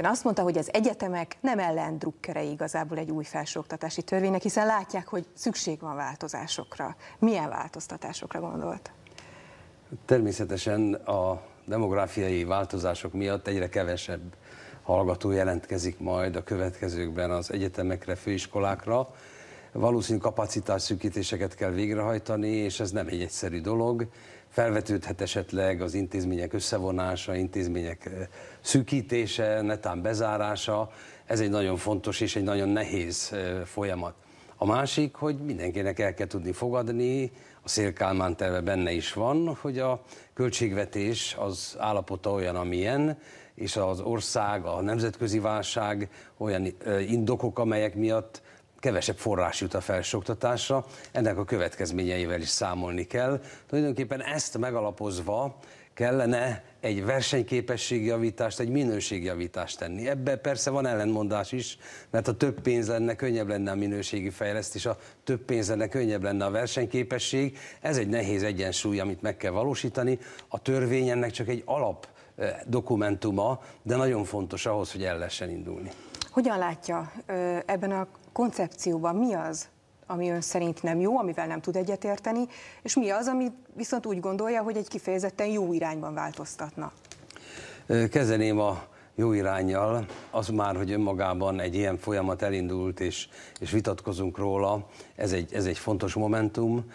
Ön azt mondta, hogy az egyetemek nem ellendrukkerei igazából egy új felsőoktatási törvénynek, hiszen látják, hogy szükség van változásokra. Milyen változtatásokra gondolt? Természetesen a demográfiai változások miatt egyre kevesebb hallgató jelentkezik majd a következőkben az egyetemekre, főiskolákra, valószínű szűkítéseket kell végrehajtani, és ez nem egy egyszerű dolog. Felvetődhet esetleg az intézmények összevonása, intézmények eh, szűkítése, netán bezárása. Ez egy nagyon fontos és egy nagyon nehéz eh, folyamat. A másik, hogy mindenkinek el kell tudni fogadni, a Szélkálmán terve benne is van, hogy a költségvetés az állapota olyan, amilyen, és az ország, a nemzetközi válság olyan eh, indokok, amelyek miatt kevesebb forrás jut a felsőoktatásra, ennek a következményeivel is számolni kell. Tulajdonképpen ezt megalapozva kellene egy versenyképességjavítást, egy minőségjavítást tenni. Ebben persze van ellentmondás is, mert a több pénz lenne, könnyebb lenne a minőségi fejlesztés, a több pénz lenne, könnyebb lenne a versenyképesség. Ez egy nehéz egyensúly, amit meg kell valósítani. A törvény ennek csak egy alap eh, dokumentuma, de nagyon fontos ahhoz, hogy el lehessen indulni. Hogyan látja ebben a koncepcióban mi az, ami ön szerint nem jó, amivel nem tud egyetérteni, és mi az, ami viszont úgy gondolja, hogy egy kifejezetten jó irányban változtatna? Kezdeném a jó irányjal, az már, hogy önmagában egy ilyen folyamat elindult, és, és vitatkozunk róla, ez egy, ez egy fontos momentum.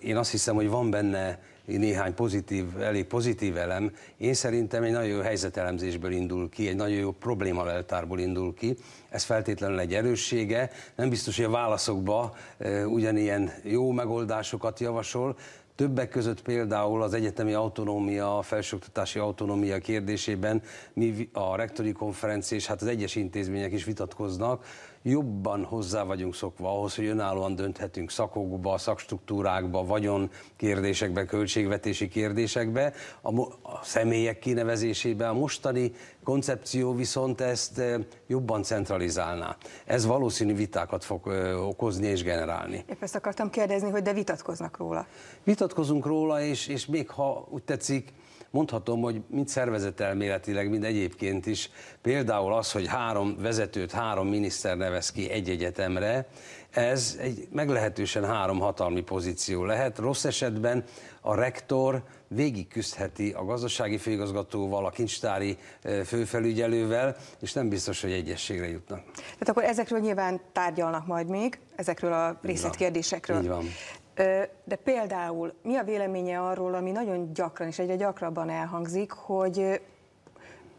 Én azt hiszem, hogy van benne néhány pozitív, elég pozitív elem. Én szerintem egy nagyon jó helyzetelemzésből indul ki, egy nagyon jó problémaleltárból indul ki. Ez feltétlenül egy erőssége. Nem biztos, hogy a válaszokba eh, ugyanilyen jó megoldásokat javasol, Többek között például az egyetemi autonómia, a felsőoktatási autonómia kérdésében mi a rektori konferencia és hát az egyes intézmények is vitatkoznak, jobban hozzá vagyunk szokva ahhoz, hogy önállóan dönthetünk szakokba, szakstruktúrákba, vagyon kérdésekbe, költségvetési kérdésekbe, a, a személyek kinevezésébe. A mostani koncepció viszont ezt eh, jobban centralizálná. Ez valószínű vitákat fog eh, okozni és generálni. Épp ezt akartam kérdezni, hogy de vitatkoznak róla. Vitatkozunk róla, és, és még ha úgy tetszik, mondhatom, hogy mind szervezetelméletileg, mind egyébként is, például az, hogy három vezetőt, három miniszter nevez ki egy egyetemre, ez egy meglehetősen három hatalmi pozíció lehet. Rossz esetben a rektor küzdheti a gazdasági főigazgatóval, a kincstári főfelügyelővel, és nem biztos, hogy egyességre jutnak. Tehát akkor ezekről nyilván tárgyalnak majd még, ezekről a részletkérdésekről. Így van. De például mi a véleménye arról, ami nagyon gyakran és egyre gyakrabban elhangzik, hogy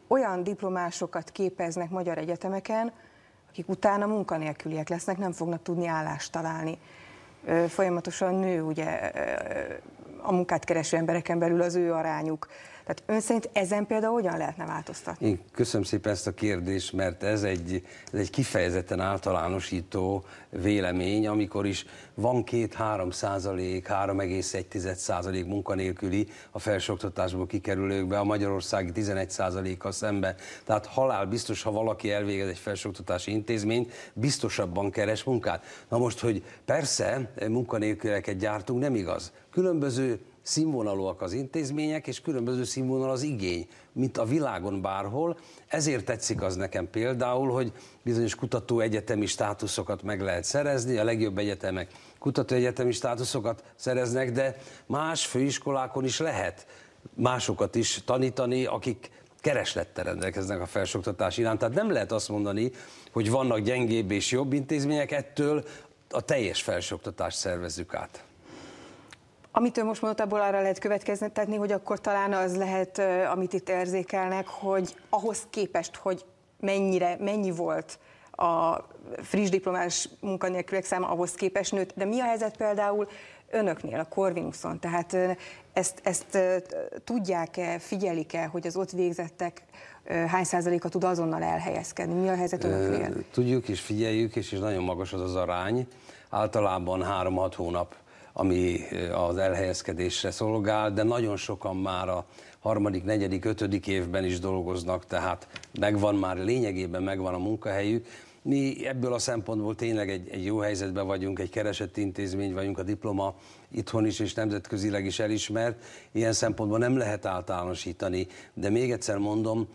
olyan diplomásokat képeznek magyar egyetemeken, akik utána munkanélküliek lesznek, nem fognak tudni állást találni. Folyamatosan nő ugye a munkát kereső embereken belül az ő arányuk. Tehát ön szerint ezen például hogyan lehetne változtatni? Én köszönöm szépen ezt a kérdést, mert ez egy, ez egy kifejezetten általánosító vélemény, amikor is van 2-3 százalék, 3,1 százalék munkanélküli a felsőoktatásból kikerülőkbe, a magyarországi 11 százaléka szembe. Tehát halál biztos, ha valaki elvégez egy felsőoktatási intézményt, biztosabban keres munkát. Na most, hogy persze munkanélküleket gyártunk, nem igaz. Különböző színvonalúak az intézmények, és különböző színvonal az igény, mint a világon bárhol. Ezért tetszik az nekem például, hogy bizonyos kutató egyetemi státuszokat meg lehet szerezni, a legjobb egyetemek kutató egyetemi státuszokat szereznek, de más főiskolákon is lehet másokat is tanítani, akik kereslettel rendelkeznek a felsőoktatás iránt. Tehát nem lehet azt mondani, hogy vannak gyengébb és jobb intézmények, ettől a teljes felsőoktatást szervezzük át. Amit ő most mondott, abból arra lehet következtetni, hogy akkor talán az lehet, amit itt érzékelnek, hogy ahhoz képest, hogy mennyire, mennyi volt a friss diplomás munkanélkülek száma ahhoz képest nőtt, de mi a helyzet például önöknél, a Corvinuson? Tehát ezt, ezt tudják-e, figyelik-e, hogy az ott végzettek hány százaléka tud azonnal elhelyezkedni? Mi a helyzet önöknél? Tudjuk és figyeljük, és, és nagyon magas az az arány. Általában 3-6 hónap ami az elhelyezkedésre szolgál, de nagyon sokan már a harmadik, negyedik, ötödik évben is dolgoznak, tehát megvan már lényegében megvan a munkahelyük. Mi ebből a szempontból tényleg egy, egy jó helyzetben vagyunk, egy keresett intézmény vagyunk, a diploma itthon is és nemzetközileg is elismert. Ilyen szempontból nem lehet általánosítani, de még egyszer mondom,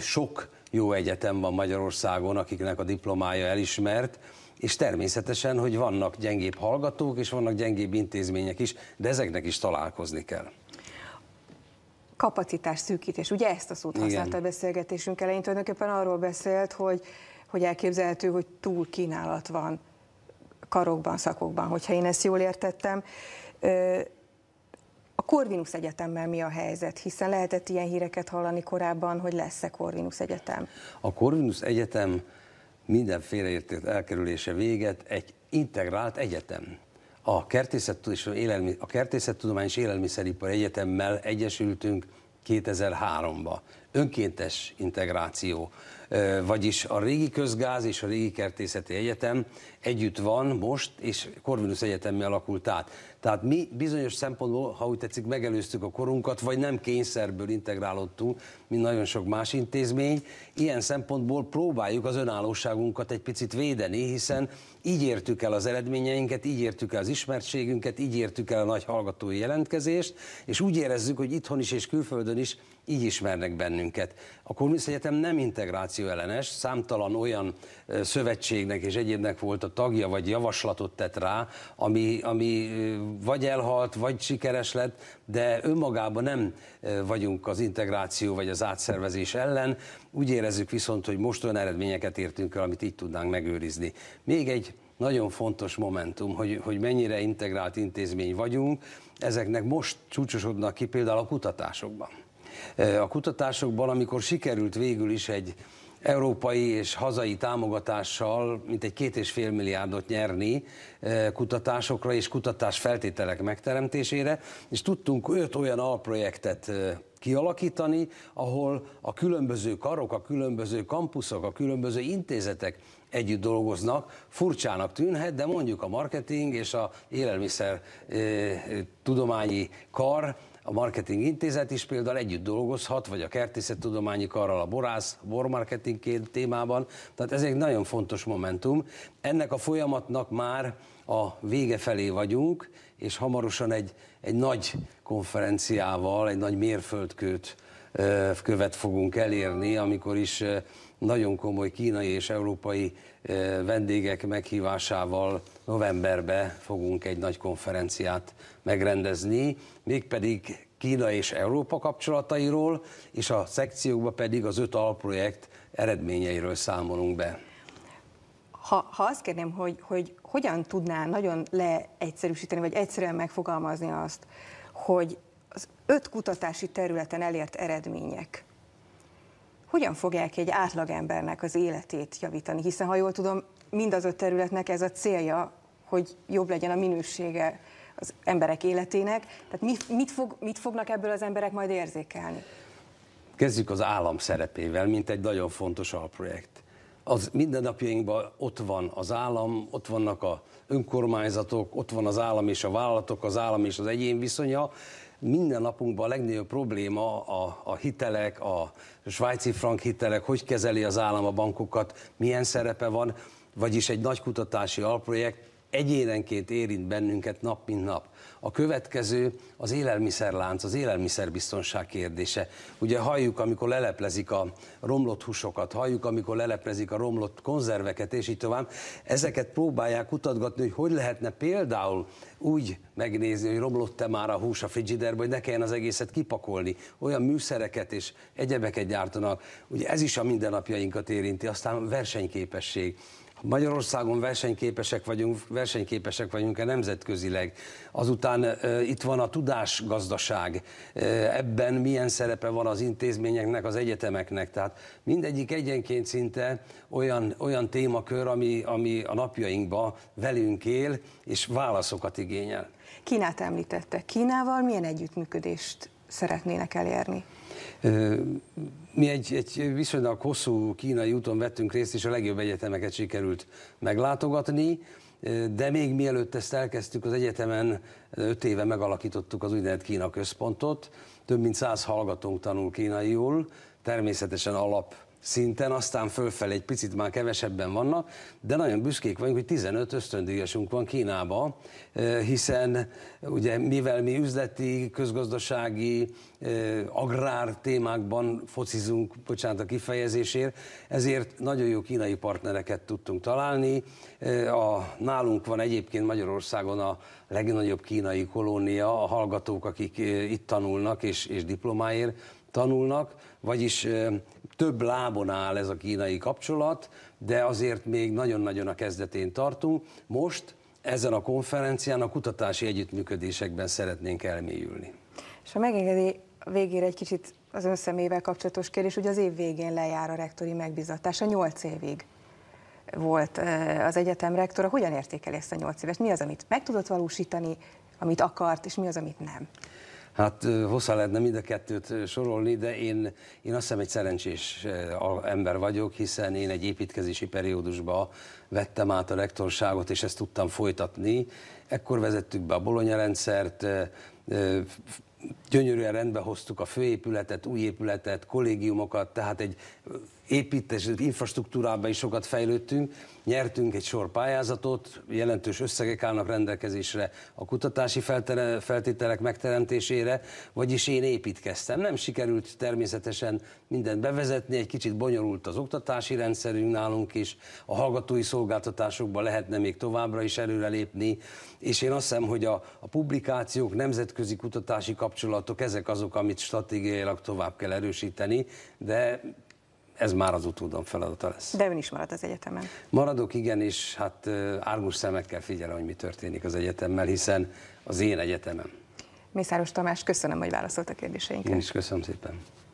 sok jó egyetem van Magyarországon, akiknek a diplomája elismert, és természetesen, hogy vannak gyengébb hallgatók, és vannak gyengébb intézmények is, de ezeknek is találkozni kell kapacitás szűkítés. Ugye ezt a szót használta a beszélgetésünk elején, tulajdonképpen arról beszélt, hogy, hogy elképzelhető, hogy túl kínálat van karokban, szakokban, hogyha én ezt jól értettem. A Corvinus Egyetemmel mi a helyzet? Hiszen lehetett ilyen híreket hallani korábban, hogy lesz-e Corvinus Egyetem. A Corvinus Egyetem minden félreértés elkerülése véget egy integrált egyetem. A, kertészet, és élelmi, a Kertészettudomány és Élelmiszeripar Egyetemmel egyesültünk 2003-ba. Önkéntes integráció vagyis a régi közgáz és a régi kertészeti egyetem együtt van most, és Corvinus Egyetemmel alakult át. Tehát mi bizonyos szempontból, ha úgy tetszik, megelőztük a korunkat, vagy nem kényszerből integrálódtunk, mint nagyon sok más intézmény. Ilyen szempontból próbáljuk az önállóságunkat egy picit védeni, hiszen így értük el az eredményeinket, így értük el az ismertségünket, így értük el a nagy hallgatói jelentkezést, és úgy érezzük, hogy itthon is és külföldön is így ismernek bennünket. A Kornész Egyetem nem integráció ellenes, számtalan olyan szövetségnek és egyébnek volt a tagja, vagy javaslatot tett rá, ami, ami vagy elhalt, vagy sikeres lett, de önmagában nem vagyunk az integráció vagy az átszervezés ellen, úgy érezzük viszont, hogy most olyan eredményeket értünk el, amit így tudnánk megőrizni. Még egy nagyon fontos momentum, hogy, hogy mennyire integrált intézmény vagyunk, ezeknek most csúcsosodnak ki például a kutatásokban. E, a kutatásokban, amikor sikerült végül is egy európai és hazai támogatással mintegy két és fél milliárdot nyerni eh, kutatásokra és kutatás feltételek megteremtésére, és tudtunk öt olyan alprojektet eh, kialakítani, ahol a különböző karok, a különböző kampuszok, a különböző intézetek együtt dolgoznak. Furcsának tűnhet, de mondjuk a marketing és a élelmiszer eh, tudományi kar a marketing intézet is például együtt dolgozhat, vagy a kertészettudományi karral a borász, bormarketing témában, tehát ez egy nagyon fontos momentum. Ennek a folyamatnak már a vége felé vagyunk, és hamarosan egy, egy nagy konferenciával, egy nagy mérföldkőt követ fogunk elérni, amikor is nagyon komoly kínai és európai eh, vendégek meghívásával novemberbe fogunk egy nagy konferenciát megrendezni, mégpedig Kína és Európa kapcsolatairól, és a szekciókban pedig az öt alprojekt eredményeiről számolunk be. Ha, ha azt kérném, hogy, hogy hogyan tudná nagyon leegyszerűsíteni, vagy egyszerűen megfogalmazni azt, hogy az öt kutatási területen elért eredmények, hogyan fogják egy átlagembernek az életét javítani? Hiszen, ha jól tudom, mind az öt területnek ez a célja, hogy jobb legyen a minősége az emberek életének. Tehát mi, mit, fog, mit fognak ebből az emberek majd érzékelni? Kezdjük az állam szerepével, mint egy nagyon fontos alprojekt. Az mindennapjainkban ott van az állam, ott vannak a önkormányzatok, ott van az állam és a vállalatok, az állam és az egyén viszonya, minden napunkban a legnagyobb probléma a, a hitelek, a svájci frank hitelek, hogy kezeli az állam a bankokat, milyen szerepe van, vagyis egy nagy kutatási alprojekt egyénenként érint bennünket nap mint nap. A következő az élelmiszerlánc, az élelmiszerbiztonság kérdése. Ugye halljuk, amikor leleplezik a romlott húsokat, halljuk, amikor leleplezik a romlott konzerveket, és így tovább. Ezeket próbálják kutatgatni, hogy hogy lehetne például úgy megnézni, hogy romlott-e már a hús a frigiderbe, hogy ne kelljen az egészet kipakolni. Olyan műszereket és egyebeket gyártanak. Ugye ez is a mindennapjainkat érinti, aztán versenyképesség Magyarországon versenyképesek vagyunk, versenyképesek vagyunk-e nemzetközileg. Azután e, itt van a tudásgazdaság, e, ebben milyen szerepe van az intézményeknek, az egyetemeknek. Tehát mindegyik egyenként szinte olyan, olyan témakör, ami, ami a napjainkban velünk él, és válaszokat igényel. Kínát említette. Kínával milyen együttműködést szeretnének elérni? E, mi egy, egy viszonylag hosszú kínai úton vettünk részt, és a legjobb egyetemeket sikerült meglátogatni, de még mielőtt ezt elkezdtük, az egyetemen öt éve megalakítottuk az úgynevezett Kína központot. Több mint száz hallgatónk tanul kínaiul, természetesen alap szinten, aztán fölfelé egy picit már kevesebben vannak, de nagyon büszkék vagyunk, hogy 15 ösztöndíjasunk van Kínába, eh, hiszen eh, ugye mivel mi üzleti, közgazdasági, eh, agrár témákban focizunk, bocsánat a kifejezésért, ezért nagyon jó kínai partnereket tudtunk találni. A, nálunk van egyébként Magyarországon a legnagyobb kínai kolónia, a hallgatók, akik itt tanulnak és, és diplomáért tanulnak, vagyis több lábon áll ez a kínai kapcsolat, de azért még nagyon-nagyon a kezdetén tartunk. Most ezen a konferencián a kutatási együttműködésekben szeretnénk elmélyülni. És ha megengedi, végére egy kicsit az szemével kapcsolatos kérdés, ugye az év végén lejár a rektori megbizatása, nyolc évig volt az egyetem rektora. Hogyan értékeli ezt a nyolc évet? Mi az, amit meg tudott valósítani, amit akart, és mi az, amit nem? Hát hosszá lehetne mind a kettőt sorolni, de én, én azt hiszem egy szerencsés ember vagyok, hiszen én egy építkezési periódusba vettem át a rektorságot, és ezt tudtam folytatni. Ekkor vezettük be a bolonya rendszert, gyönyörűen rendbe hoztuk a főépületet, új épületet, kollégiumokat, tehát egy építés, infrastruktúrában is sokat fejlődtünk, nyertünk egy sor pályázatot, jelentős összegek állnak rendelkezésre a kutatási feltételek megteremtésére, vagyis én építkeztem. Nem sikerült természetesen mindent bevezetni, egy kicsit bonyolult az oktatási rendszerünk nálunk is, a hallgatói szolgáltatásokban lehetne még továbbra is előrelépni, és én azt hiszem, hogy a, a publikációk, nemzetközi kutatási kap kapcsolatok, ezek azok, amit stratégiailag tovább kell erősíteni, de ez már az utódon feladata lesz. De ön is marad az egyetemen. Maradok, igen, és hát árgus szemekkel figyelem, hogy mi történik az egyetemmel, hiszen az én egyetemem. Mészáros Tamás, köszönöm, hogy válaszolt a kérdéseinkre. Én is köszönöm szépen.